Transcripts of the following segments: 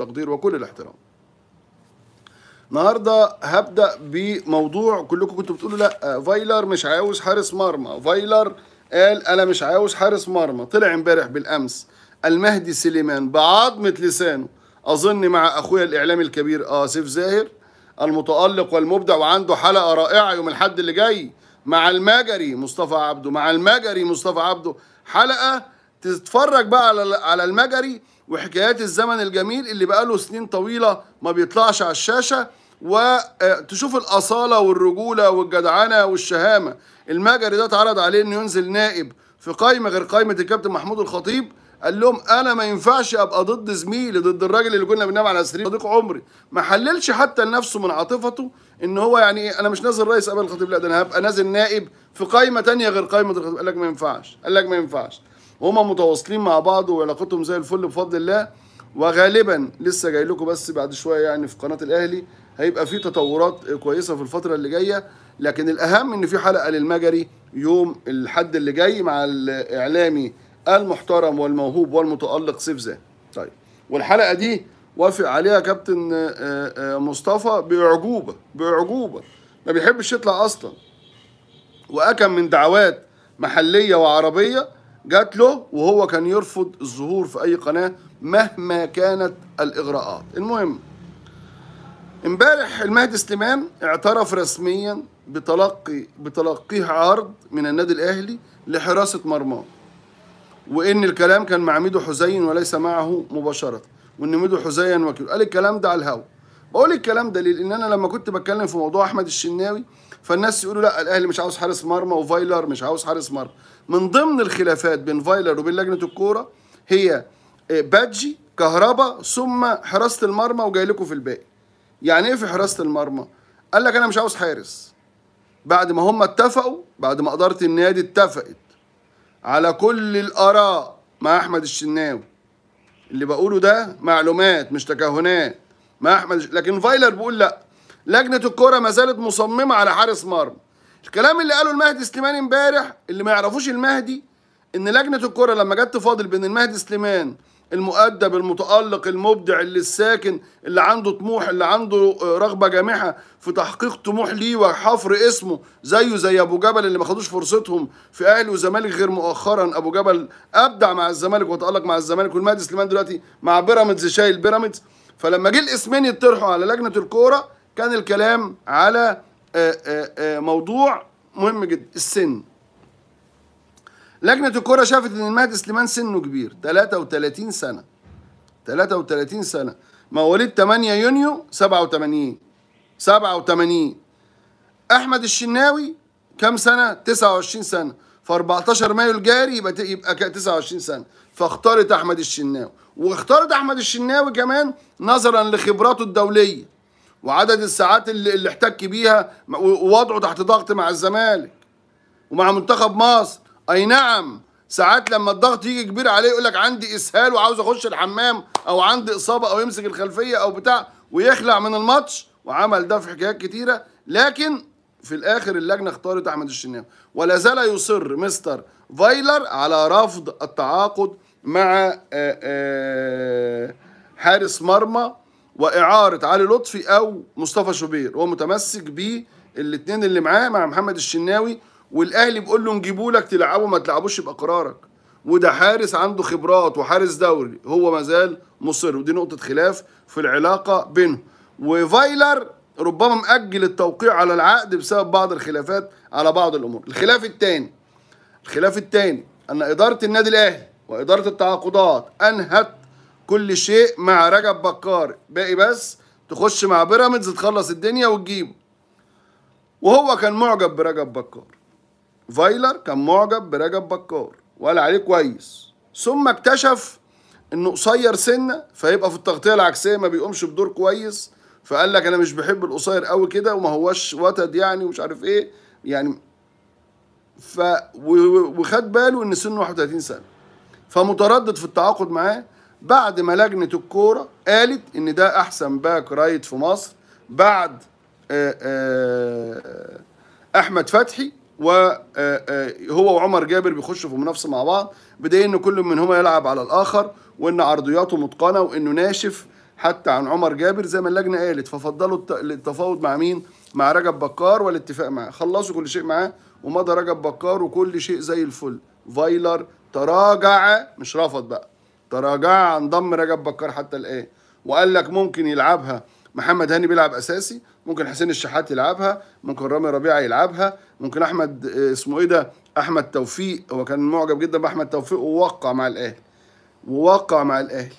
التقدير وكل الاحترام النهارده هبدا بموضوع كلكم كنتوا بتقولوا لا آه، فايلر مش عاوز حارس مرمى فايلر قال انا مش عاوز حارس مرمى طلع امبارح بالامس المهدي سليمان بعظمه لسانه اظن مع اخويا الاعلامي الكبير اسف زاهر المتالق والمبدع وعنده حلقه رائعه يوم الحد اللي جاي مع المجري مصطفى عبده مع المجري مصطفى عبده حلقه تتفرج بقى على على المجري وحكايات الزمن الجميل اللي بقاله سنين طويله ما بيطلعش على الشاشه وتشوف آه، الاصاله والرجوله والجدعنه والشهامه المجري ده اتعرض عليه انه ينزل نائب في قايمه غير قايمه الكابتن محمود الخطيب قال لهم انا ما ينفعش ابقى ضد زميلي ضد الراجل اللي كنا بننام على سرير صديق عمري ما حللش حتى لنفسه من عاطفته ان هو يعني ايه انا مش نازل رئيس قبل الخطيب لا ده انا هبقى نازل نائب في قايمه تانية غير قايمه الخطيب قال لك ما ينفعش قال لك ما ينفعش هما متواصلين مع بعض وعلاقتهم زي الفل بفضل الله وغالبا لسه جاي لكم بس بعد شويه يعني في قناه الاهلي هيبقى في تطورات كويسه في الفتره اللي جايه لكن الاهم ان في حلقه للمجري يوم الحد اللي جاي مع الاعلامي المحترم والموهوب والمتالق سيف زاهي طيب والحلقه دي وافق عليها كابتن آه، آه، مصطفى باعجوبه باعجوبه ما بيحبش يطلع اصلا واكم من دعوات محليه وعربيه جات له وهو كان يرفض الظهور في أي قناة مهما كانت الإغراءات المهم امبارح المهدي سليمان اعترف رسميا بتلقي بتلقيه عرض من النادي الأهلي لحراسة مرماه وإن الكلام كان مع ميدو حزين وليس معه مباشرة وإن ميدو حزين وكيل قال الكلام ده على الهوا بقول الكلام ده ليه؟ لأن أنا لما كنت بتكلم في موضوع أحمد الشناوي فالناس يقولوا لا الاهلي مش عاوز حارس مرمى وفايلر مش عاوز حارس مرمى من ضمن الخلافات بين فايلر وبين لجنه الكوره هي آه، بادجي كهربا ثم حراسه المرمى وجاي لكم في الباقي يعني ايه في حراسه المرمى قال لك انا مش عاوز حارس بعد ما هم اتفقوا بعد ما اداره النادي اتفقت على كل الاراء مع احمد الشناوي اللي بقوله ده معلومات مش تكهنات مع احمد لكن فايلر بيقول لا لجنه الكره ما زالت مصممه على حارس مرمى الكلام اللي قاله المهدي سليمان امبارح اللي ما يعرفوش المهدي ان لجنه الكره لما جت تفاضل بين المهدي سليمان المؤدب المتالق المبدع اللي الساكن اللي عنده طموح اللي عنده آه، رغبه جامحه في تحقيق طموح ليه وحفر اسمه زيه زي ابو جبل اللي ما خدوش فرصتهم في اهلي وزمالك غير مؤخرا ابو جبل ابدع مع الزمالك وتالق مع الزمالك والمهدي سليمان دلوقتي مع بيراميدز شايل بيراميدز فلما جه الاسمين يطرحوا على لجنه الكوره كان الكلام على آه، آه، آه، موضوع مهم جدا السن لجنة الكرة شافت إن المهدي سليمان سنه كبير 33 سنة 33 سنة مواليد 8 يونيو 87 87 أحمد الشناوي كام سنة؟ 29 سنة ف 14 مايو الجاري يبقى يبقى 29 سنة فاختارت أحمد الشناوي واختارت أحمد الشناوي كمان نظرا لخبراته الدولية وعدد الساعات اللي, اللي احتك بيها ووضعه تحت ضغط مع الزمالك ومع منتخب مصر اي نعم ساعات لما الضغط يجي كبير عليه يقول لك عندي اسهال وعاوز اخش الحمام او عندي اصابه او يمسك الخلفيه او بتاع ويخلع من الماتش وعمل ده في حكايات كتيره لكن في الاخر اللجنه اختارت احمد الشناوي ولا زال يصر مستر فايلر على رفض التعاقد مع حارس مرمى واعاره علي لطفي او مصطفى شوبير هو متمسك بالاثنين اللي معاه مع محمد الشناوي والاهلي بيقول له نجيبه لك تلعبه ما تلعبوش يبقى قرارك وده حارس عنده خبرات وحارس دوري هو مازال مصر ودي نقطه خلاف في العلاقه بينهم وفايلر ربما مأجل التوقيع على العقد بسبب بعض الخلافات على بعض الامور الخلاف الثاني الخلاف الثاني ان اداره النادي الاهلي واداره التعاقدات انهت كل شيء مع رجب بكار باقي بس تخش مع بيراميدز تخلص الدنيا وتجيبه وهو كان معجب برجب بكار فايلر كان معجب برجب بكار وقال عليه كويس ثم اكتشف انه قصير سنه فيبقى في التغطيه العكسيه ما بيقومش بدور كويس فقال لك انا مش بحب القصير قوي كده وما هوش وتد يعني ومش عارف ايه يعني ف وخد باله ان سنه 31 سنه فمتردد في التعاقد معاه بعد ما لجنه الكوره قالت ان ده احسن باك رايت في مصر بعد آه، آه، احمد فتحي وهو آه، وعمر جابر بيخشوا في منافسه مع بعض بداية ان كل منهما يلعب على الاخر وان عرضياته متقنه وانه ناشف حتى عن عمر جابر زي ما اللجنه قالت ففضلوا التفاوض مع مين؟ مع رجب بكار والاتفاق معاه، خلصوا كل شيء معاه ومضى رجب بكار وكل شيء زي الفل، فايلر تراجع مش رفض بقى تراجع انضم رجب بكار حتى الان وقال لك ممكن يلعبها محمد هاني بيلعب اساسي ممكن حسين الشحات يلعبها ممكن رامي ربيعه يلعبها ممكن احمد آه، اسمه ايه ده احمد توفيق هو كان معجب جدا باحمد توفيق ووقع مع الاهلي ووقع مع الاهلي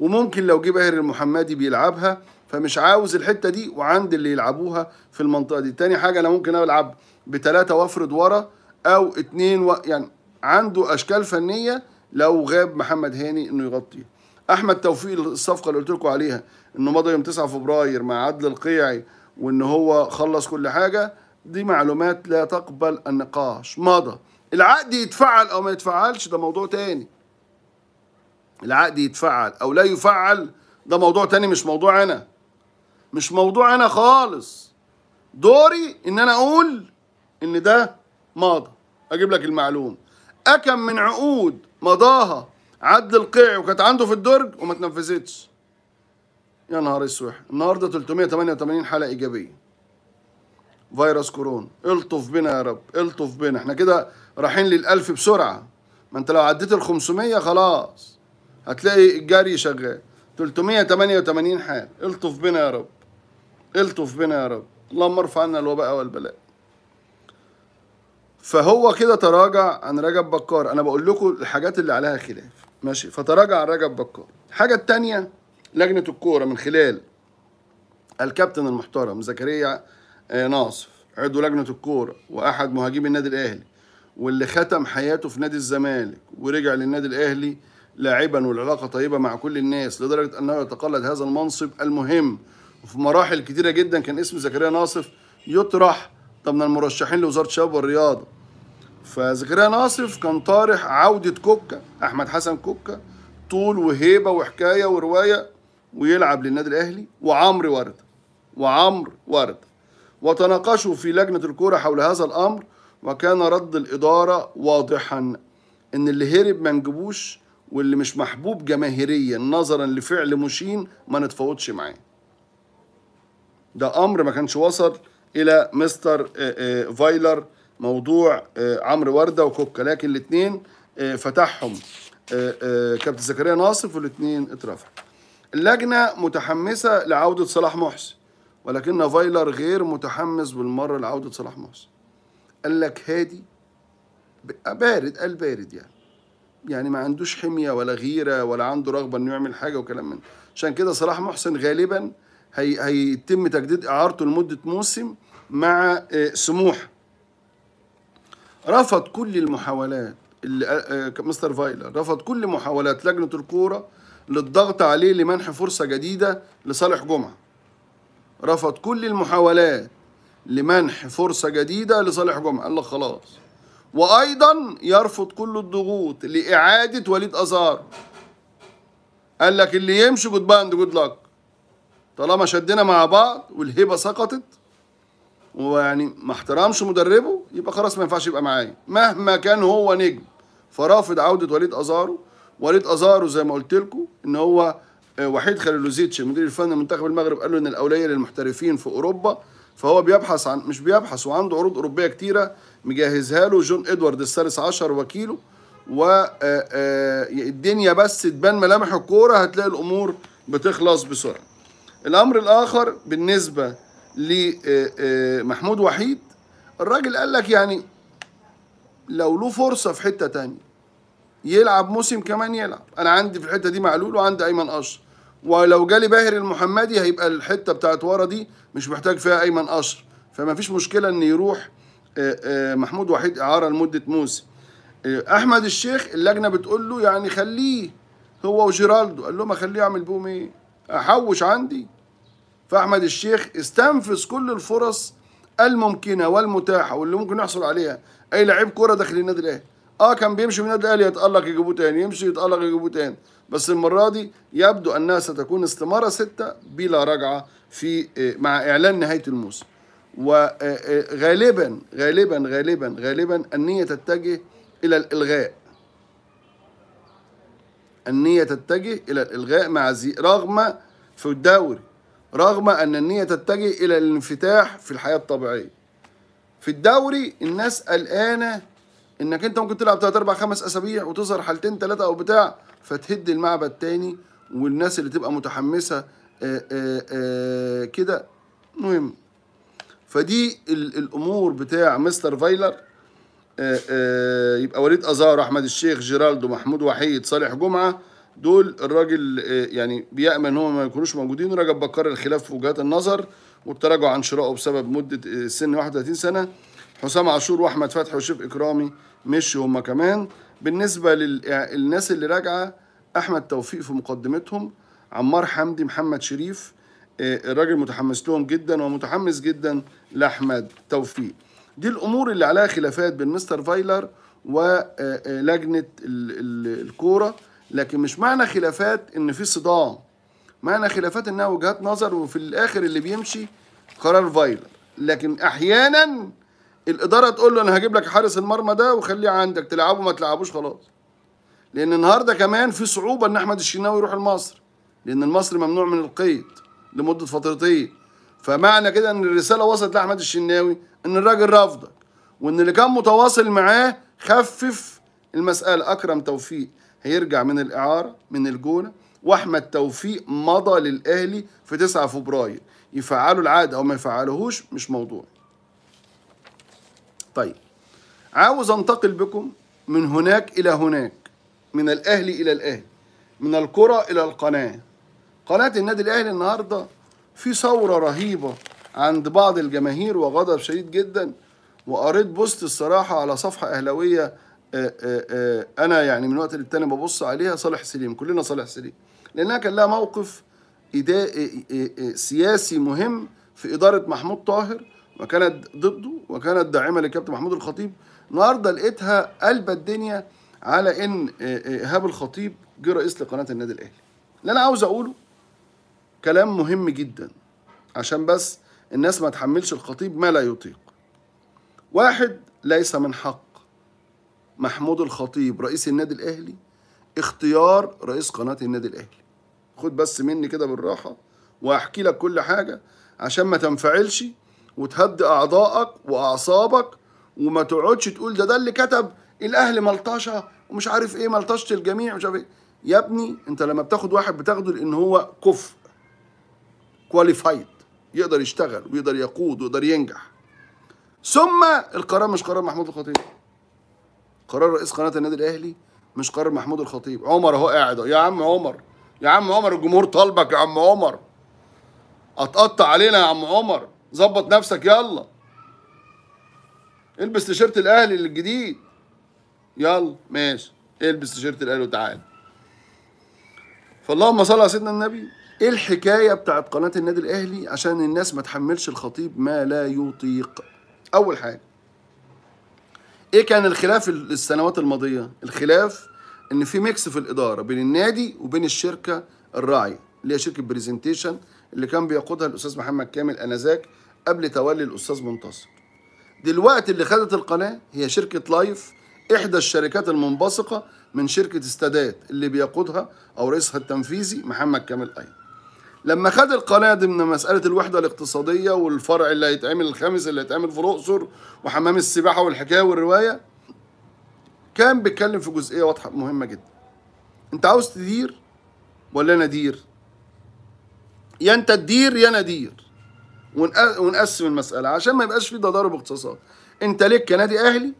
وممكن لو جه باهر المحمدي بيلعبها فمش عاوز الحته دي وعند اللي يلعبوها في المنطقه دي تاني حاجه انا ممكن العب بثلاثه وافرد ورا او اتنين و... يعني عنده اشكال فنيه لو غاب محمد هاني انه يغطي احمد توفيق الصفقه اللي قلت لكم عليها انه مضى يوم 9 فبراير مع عدل القيعي وان هو خلص كل حاجه دي معلومات لا تقبل النقاش مضى العقد يتفعل او ما يتفعلش ده موضوع تاني العقد يتفعل او لا يفعل ده موضوع تاني مش موضوع انا مش موضوع انا خالص دوري ان انا اقول ان ده ماضى اجيب لك المعلومه أكم من عقود مضاها عدل القيع وكانت عنده في الدرج وما تنفذتش يا نهار اسوح، النهارده 388 حلقه ايجابيه فيروس كورونا الطف بنا يا رب الطف بنا احنا كده رايحين للألف بسرعه ما انت لو عديت ال 500 خلاص هتلاقي الجري شغال 388 حال الطف بنا يا رب الطف بنا يا رب اللهم ارفع عنا الوباء والبلاء فهو كده تراجع عن رجب بكار انا بقول لكم الحاجات اللي عليها خلاف ماشي فتراجع عن رجب بكار الحاجه الثانيه لجنه الكوره من خلال الكابتن المحترم زكريا آه، ناصف عضو لجنه الكوره واحد مهاجمي النادي الاهلي واللي ختم حياته في نادي الزمالك ورجع للنادي الاهلي لاعبا والعلاقه طيبه مع كل الناس لدرجه انه يتقلد هذا المنصب المهم وفي مراحل كتيره جدا كان اسم زكريا ناصف يطرح ضمن المرشحين لوزاره الشباب والرياضه فزكريا ناصف كان طارح عودة كوكا أحمد حسن كوكا طول وهيبة وحكاية ورواية ويلعب للنادي الأهلي وعمرو وردة وعمرو وردة وتناقشوا في لجنة الكرة حول هذا الأمر وكان رد الإدارة واضحا إن اللي هرب ما نجيبوش واللي مش محبوب جماهيريا نظرا لفعل مشين ما نتفاوضش معاه ده أمر ما كانش وصل إلى مستر آه، آه، فايلر موضوع آه، عمرو ورده وكوكا لكن الاثنين آه، فتحهم آه، كابتن زكريا ناصف والاثنين اترفع اللجنه متحمسه لعوده صلاح محسن ولكن فايلر غير متحمس بالمره لعوده صلاح محسن قال لك هادي بارد قال بارد يعني يعني ما عندوش حميه ولا غيره ولا عنده رغبه انه يعمل حاجه وكلام من عشان كده صلاح محسن غالبا هي هيتم تجديد اعارته لمده موسم مع سموحه رفض كل المحاولات اللي آه، آه، مستر فايلر رفض كل محاولات لجنه الكوره للضغط عليه لمنح فرصه جديده لصالح جمعه رفض كل المحاولات لمنح فرصه جديده لصالح جمعه قال لك خلاص وايضا يرفض كل الضغوط لاعاده وليد ازار قال لك اللي يمشي جود باند جود لك طالما شدنا مع بعض والهبه سقطت ويعني ما احترمش مدربه يبقى خلاص ما ينفعش يبقى معايا مهما كان هو نجم فرافض عوده وليد ازارو وليد ازارو زي ما قلت لكم ان هو آه، وحيد خليلوزيتش المدير الفني لمنتخب المغرب قال له ان الاوليه للمحترفين في اوروبا فهو بيبحث عن مش بيبحث وعنده عروض اوروبيه كتيره مجهزها له جون ادوارد الثالث عشر وكيله و آه، آه، الدنيا بس تبان ملامح الكوره هتلاقي الامور بتخلص بسرعه. الامر الاخر بالنسبه لمحمود وحيد الراجل قال لك يعني لو له فرصه في حته تانية يلعب موسم كمان يلعب انا عندي في الحته دي معلول وعندي ايمن قشر ولو جالي باهر المحمدي هيبقى الحته بتاعت ورا دي مش محتاج فيها ايمن قشر فما فيش مشكله ان يروح آه، آه، محمود وحيد اعاره لمده موسم آه، احمد الشيخ اللجنه بتقول له يعني خليه هو وجيرالدو قال لهم اخليه اعمل بهم ايه احوش عندي فاحمد الشيخ استنفذ كل الفرص الممكنه والمتاحه واللي ممكن يحصل عليها اي لعيب كوره داخل النادي الاهلي اه كان بيمشي من النادي الاهلي يتالق يجيبوه تاني يمشي يتالق يجيبوه تاني بس المره دي يبدو انها ستكون استماره سته بلا رجعه في آه، مع اعلان نهايه الموسم وغالبا آه، آه، غالبا غالبا غالبا النيه تتجه الى الالغاء النيه تتجه الى الالغاء مع زي رغم في الدوري رغم أن النية تتجه إلى الانفتاح في الحياة الطبيعية في الدوري الناس قلقانة إنك أنت ممكن تلعب 3 4 5 أسابيع وتظهر حالتين ثلاثة أو بتاع فتهد المعبد تاني والناس اللي تبقى متحمسة آه، آه، آه، كده مهم فدي الامور بتاع مستر فايلر يبقى وليد ازار احمد الشيخ جيرالدو محمود وحيد صالح جمعه دول الراجل آه، يعني بيأمن ان هم ما يكونوش موجودين رجب بكر الخلاف في وجهات النظر والتراجع عن شرائه بسبب مده آه، سن 31 سنه حسام عاشور واحمد فتحي وشيف اكرامي مشي هما كمان بالنسبه للناس اللي راجعه احمد توفيق في مقدمتهم عمار حمدي محمد شريف آه، الراجل متحمس لهم جدا ومتحمس جدا لاحمد توفيق دي الامور اللي عليها خلافات بين مستر فايلر ولجنه الكوره لكن مش معنى خلافات ان في صدام معنى خلافات انها وجهات نظر وفي الاخر اللي بيمشي قرار فايلر لكن احيانا الاداره تقول له انا هجيب لك حارس المرمى ده وخليه عندك تلعبه ما تلعبوش خلاص لان النهارده كمان في صعوبه ان احمد الشناوي يروح المصر لان المصري ممنوع من القيد لمده فترتين فمعنى كده ان الرساله وصلت لاحمد الشناوي ان الراجل رافضك وان اللي كان متواصل معاه خفف المساله اكرم توفيق هيرجع من الإعارة من الجونة وأحمد توفيق مضى للأهلي في 9 فبراير يفعلوا العقد أو ما يفعلوهوش مش موضوع طيب عاوز أنتقل بكم من هناك إلى هناك من الأهلي إلى الأهلي من الكرة إلى القناة قناة النادي الأهلي النهاردة في ثورة رهيبة عند بعض الجماهير وغضب شديد جدا وقريت بوست الصراحة على صفحة أهلوية آه، آه، آه، انا يعني من وقت للتاني ببص عليها صالح سليم كلنا صالح سليم لانها كان لها موقف سياسي مهم في اداره محمود طاهر وكانت ضده وكانت داعمه للكابتن محمود الخطيب النهارده لقيتها قلبه الدنيا على ان ايهاب الخطيب جه رئيس لقناه النادي الاهلي اللي انا عاوز اقوله كلام مهم جدا عشان بس الناس ما تحملش الخطيب ما لا يطيق واحد ليس من حق محمود الخطيب رئيس النادي الاهلي اختيار رئيس قناه النادي الاهلي خد بس مني كده بالراحه وهحكي لك كل حاجه عشان ما تنفعلش وتهدي اعضائك واعصابك وما تقعدش تقول ده ده اللي كتب الاهلي ملطشه ومش عارف ايه ملطشه الجميع مش عارف ايه يا ابني انت لما بتاخد واحد بتاخده لان هو كفء كواليفايد يقدر يشتغل ويقدر يقود ويقدر ينجح ثم القرار مش قرار محمود الخطيب قرار رئيس قناه النادي الاهلي مش قرار محمود الخطيب عمر اهو قاعد يا عم عمر يا عم عمر الجمهور طالبك يا عم عمر اتقطع علينا يا عم عمر ظبط نفسك يلا البس تيشيرت الاهلي الجديد يلا ماشي البس تيشيرت الاهلي وتعالى فاللهم صل على سيدنا النبي ايه الحكايه بتاعت قناه النادي الاهلي عشان الناس ما تحملش الخطيب ما لا يطيق اول حاجه ايه كان الخلاف السنوات الماضيه الخلاف ان في ميكس في الاداره بين النادي وبين الشركه الراعيه اللي هي شركه برزنتيشن اللي كان بيقودها الاستاذ محمد كامل انذاك قبل تولي الاستاذ منتصر دلوقتي اللي خدت القناه هي شركه لايف احدى الشركات المنبثقه من شركه استادات اللي بيقودها او رئيسها التنفيذي محمد كامل ايضا لما خد القناة من مسألة الوحدة الاقتصادية والفرع اللي هيتعمل الخامس اللي هيتعمل في الأقصر وحمام السباحة والحكاية والرواية كان بيتكلم في جزئية واضحة مهمة جدا أنت عاوز تدير ولا ندير؟ يا أنت تدير يا ندير ونقسم المسألة عشان ما يبقاش في تضارب اقتصاد أنت ليك كنادي أهلي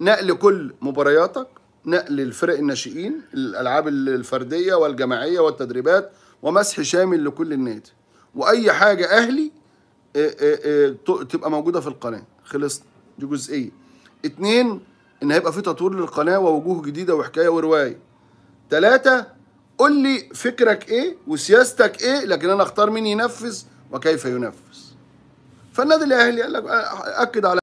نقل كل مبارياتك نقل الفرق الناشئين الألعاب الفردية والجماعية والتدريبات ومسح شامل لكل النادي واي حاجه اهلي آه، آه، آه، تبقى موجوده في القناه خلصنا دي جزئيه اتنين ان هيبقى في تطوير للقناه ووجوه جديده وحكايه وروايه تلاتة قول لي فكرك ايه وسياستك ايه لكن انا اختار مين ينفذ وكيف ينفذ فالنادي الاهلي قال لك اكد على